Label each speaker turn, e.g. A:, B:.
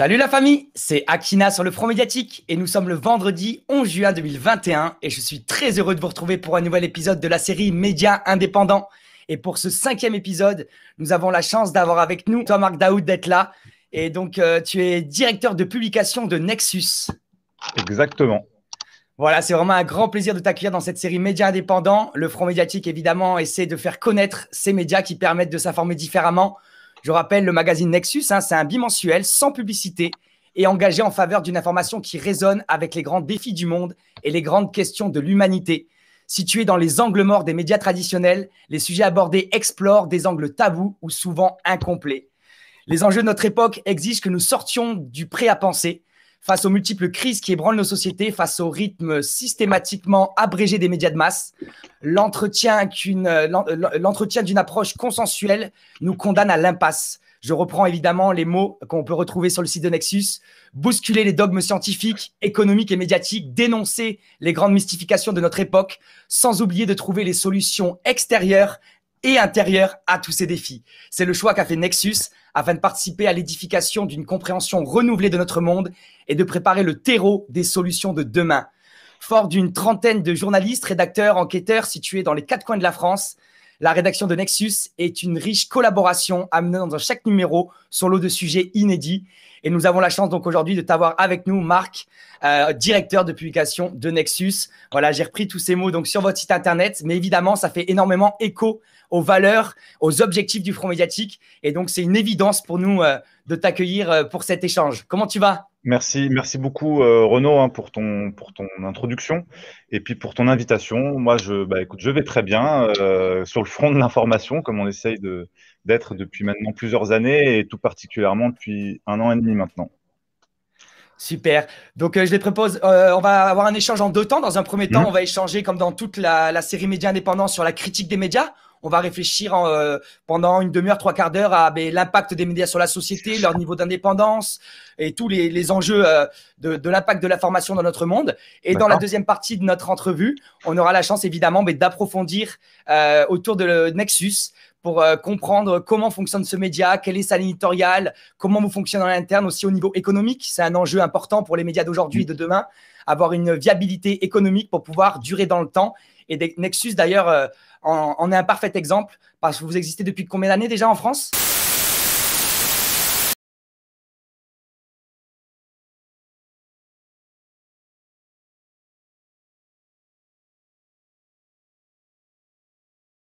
A: Salut la famille, c'est Akina sur le Front Médiatique et nous sommes le vendredi 11 juin 2021 et je suis très heureux de vous retrouver pour un nouvel épisode de la série Médias indépendants. Et pour ce cinquième épisode, nous avons la chance d'avoir avec nous toi Marc Daoud d'être là. Et donc euh, tu es directeur de publication de Nexus.
B: Exactement.
A: Voilà, c'est vraiment un grand plaisir de t'accueillir dans cette série Médias indépendants. Le Front médiatique, évidemment, essaie de faire connaître ces médias qui permettent de s'informer différemment je rappelle le magazine Nexus, hein, c'est un bimensuel sans publicité et engagé en faveur d'une information qui résonne avec les grands défis du monde et les grandes questions de l'humanité. Situé dans les angles morts des médias traditionnels, les sujets abordés explorent des angles tabous ou souvent incomplets. Les enjeux de notre époque exigent que nous sortions du prêt à penser face aux multiples crises qui ébranlent nos sociétés, face au rythme systématiquement abrégé des médias de masse, l'entretien d'une approche consensuelle nous condamne à l'impasse. Je reprends évidemment les mots qu'on peut retrouver sur le site de Nexus. Bousculer les dogmes scientifiques, économiques et médiatiques, dénoncer les grandes mystifications de notre époque, sans oublier de trouver les solutions extérieures et intérieur à tous ces défis. C'est le choix qu'a fait Nexus afin de participer à l'édification d'une compréhension renouvelée de notre monde et de préparer le terreau des solutions de demain. Fort d'une trentaine de journalistes, rédacteurs, enquêteurs situés dans les quatre coins de la France, la rédaction de Nexus est une riche collaboration amenée dans chaque numéro sur l'eau de sujets inédits. Et nous avons la chance donc aujourd'hui de t'avoir avec nous, Marc, euh, directeur de publication de Nexus. Voilà, j'ai repris tous ces mots donc sur votre site internet, mais évidemment, ça fait énormément écho aux valeurs, aux objectifs du Front médiatique. Et donc, c'est une évidence pour nous euh, de t'accueillir euh, pour cet échange. Comment tu vas
B: Merci, merci beaucoup euh, Renaud hein, pour, ton, pour ton introduction et puis pour ton invitation. Moi, je, bah, écoute, je vais très bien euh, sur le front de l'information, comme on essaye d'être depuis maintenant plusieurs années et tout particulièrement depuis un an et demi maintenant.
A: Super. Donc, euh, je les propose, on va avoir un échange en deux temps. Dans un premier mmh. temps, on va échanger, comme dans toute la, la série Médias indépendants, sur la critique des médias. On va réfléchir euh, pendant une demi-heure, trois quarts d'heure à ben, l'impact des médias sur la société, leur niveau d'indépendance et tous les, enjeux euh, de, l'impact de la formation dans notre monde. Et dans la deuxième partie de notre entrevue, on aura la chance évidemment ben, d'approfondir euh, autour de Nexus pour comprendre comment fonctionne ce média, quelle est sa ligne comment vous fonctionnez à l'interne aussi au niveau économique. C'est un enjeu important pour les médias d'aujourd'hui et de demain, avoir une viabilité économique pour pouvoir durer dans le temps et Nexus, d'ailleurs, euh, en, est un parfait exemple, parce que vous existez depuis combien d'années déjà en France